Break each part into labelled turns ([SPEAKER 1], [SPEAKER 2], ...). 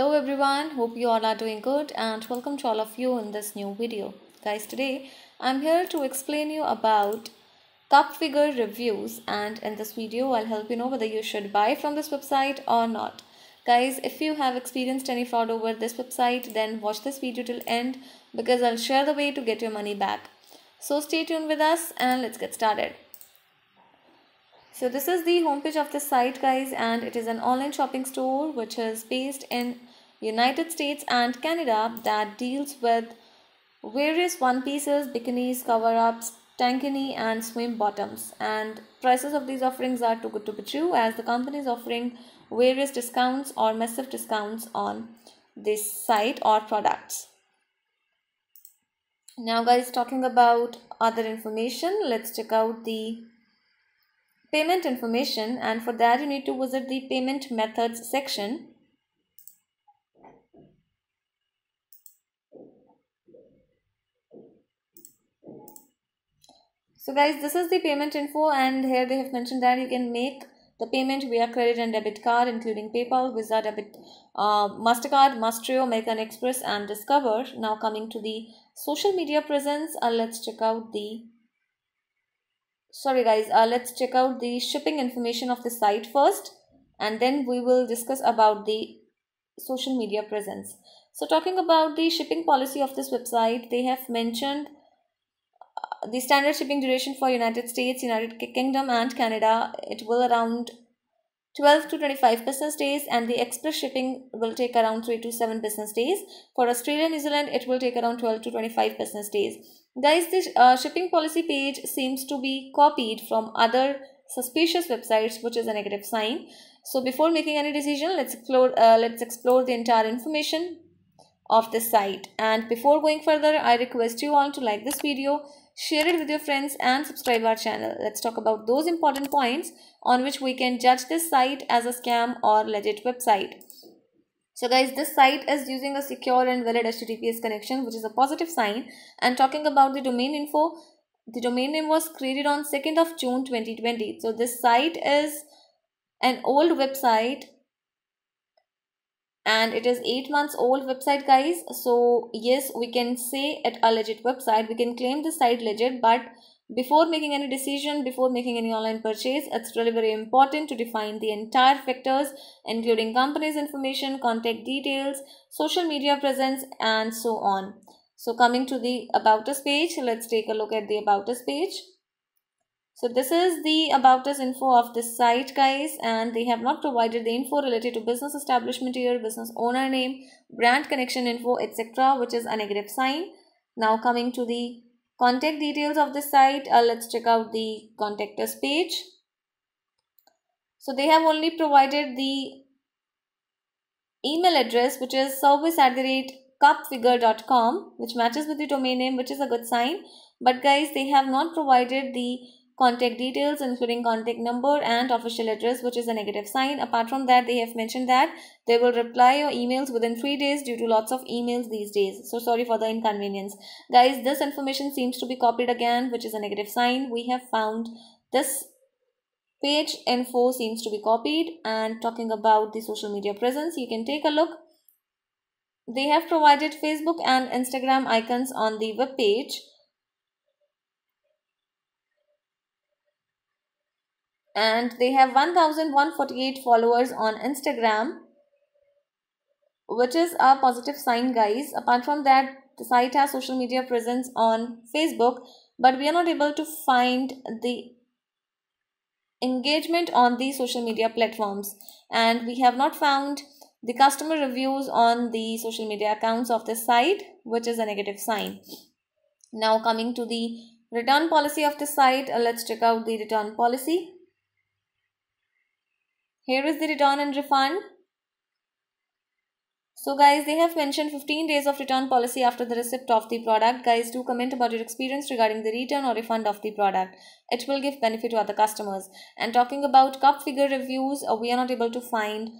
[SPEAKER 1] hello everyone hope you all are doing good and welcome to all of you in this new video guys today i'm here to explain you about cup figure reviews and in this video i'll help you know whether you should buy from this website or not guys if you have experienced any fraud over this website then watch this video till end because i'll share the way to get your money back so stay tuned with us and let's get started so this is the homepage of the site guys and it is an online shopping store which is based in United States and Canada that deals with various one pieces, bikinis, cover ups, tankini, and swim bottoms. And prices of these offerings are too good to be true as the company is offering various discounts or massive discounts on this site or products. Now, guys, talking about other information, let's check out the payment information and for that you need to visit the payment methods section So guys, this is the payment info and here they have mentioned that you can make the payment via credit and debit card including PayPal, Visa, debit, uh, MasterCard, Mastereo, American Express and Discover. Now coming to the social media presence, uh, let's check out the sorry guys uh, let's check out the shipping information of the site first and then we will discuss about the social media presence so talking about the shipping policy of this website they have mentioned the standard shipping duration for United States, United Kingdom and Canada, it will around 12 to 25 business days and the express shipping will take around 3 to 7 business days. For Australia New Zealand, it will take around 12 to 25 business days. Guys, this uh, shipping policy page seems to be copied from other suspicious websites which is a negative sign. So before making any decision, let's explore, uh, let's explore the entire information of this site. And before going further, I request you all to like this video share it with your friends and subscribe our channel. Let's talk about those important points on which we can judge this site as a scam or legit website. So guys, this site is using a secure and valid HTTPS connection, which is a positive sign. And talking about the domain info, the domain name was created on 2nd of June 2020. So this site is an old website and it is 8 months old website guys so yes we can say it a legit website we can claim the site legit but before making any decision before making any online purchase it's really very important to define the entire factors including company's information contact details social media presence and so on so coming to the about us page let's take a look at the about us page so this is the about us info of this site guys and they have not provided the info related to business establishment here, business owner name, brand connection info etc which is a negative sign. Now coming to the contact details of the site, uh, let's check out the contact us page. So they have only provided the email address which is service at the rate cupfigure.com which matches with the domain name which is a good sign but guys they have not provided the contact details including contact number and official address which is a negative sign. Apart from that, they have mentioned that they will reply your emails within 3 days due to lots of emails these days. So sorry for the inconvenience. Guys, this information seems to be copied again which is a negative sign. We have found this page info seems to be copied and talking about the social media presence you can take a look they have provided facebook and instagram icons on the web page and they have 1148 followers on Instagram which is a positive sign guys apart from that the site has social media presence on Facebook but we are not able to find the engagement on the social media platforms and we have not found the customer reviews on the social media accounts of the site which is a negative sign now coming to the return policy of the site uh, let's check out the return policy here is the return and refund. So guys, they have mentioned 15 days of return policy after the receipt of the product. Guys, do comment about your experience regarding the return or refund of the product. It will give benefit to other customers. And talking about cup figure reviews, uh, we are not able to find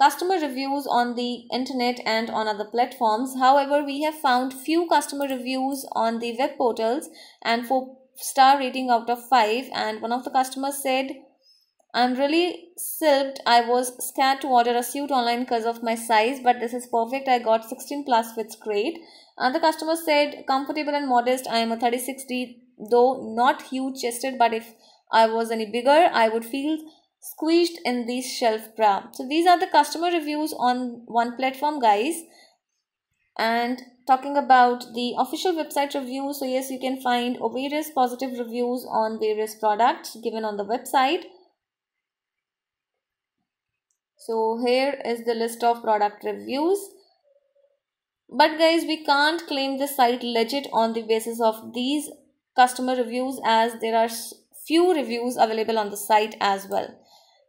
[SPEAKER 1] customer reviews on the internet and on other platforms. However, we have found few customer reviews on the web portals and 4 star rating out of 5 and one of the customers said I'm really silved. I was scared to order a suit online because of my size, but this is perfect. I got 16 plus, which is great. And the customer said, comfortable and modest. I am a 36D, though not huge chested, but if I was any bigger, I would feel squeezed in these shelf bra. So these are the customer reviews on one platform, guys. And talking about the official website reviews. so yes, you can find various positive reviews on various products given on the website so here is the list of product reviews but guys we can't claim the site legit on the basis of these customer reviews as there are few reviews available on the site as well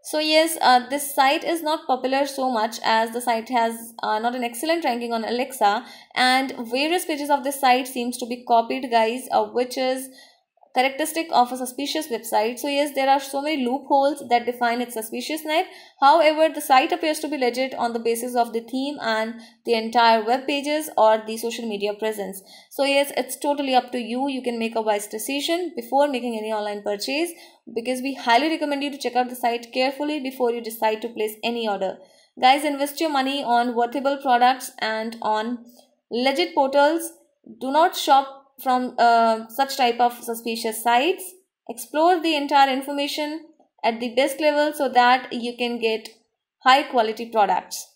[SPEAKER 1] so yes uh, this site is not popular so much as the site has uh, not an excellent ranking on alexa and various pages of this site seems to be copied guys uh, which is characteristic of a suspicious website. So yes, there are so many loopholes that define its suspiciousness. However, the site appears to be legit on the basis of the theme and the entire web pages or the social media presence. So yes, it's totally up to you. You can make a wise decision before making any online purchase because we highly recommend you to check out the site carefully before you decide to place any order. Guys, invest your money on worthable products and on legit portals. Do not shop from uh, such type of suspicious sites. Explore the entire information at the best level so that you can get high quality products.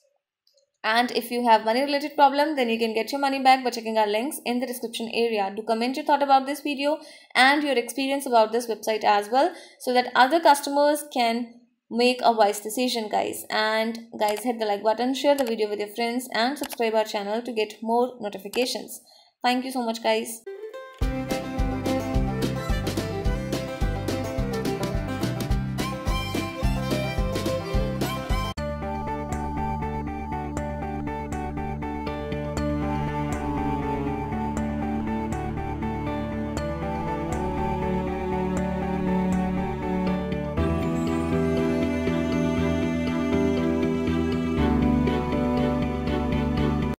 [SPEAKER 1] And if you have money related problem, then you can get your money back by checking our links in the description area. Do comment your thought about this video and your experience about this website as well so that other customers can make a wise decision guys. And guys hit the like button, share the video with your friends and subscribe our channel to get more notifications. Thank you so much guys.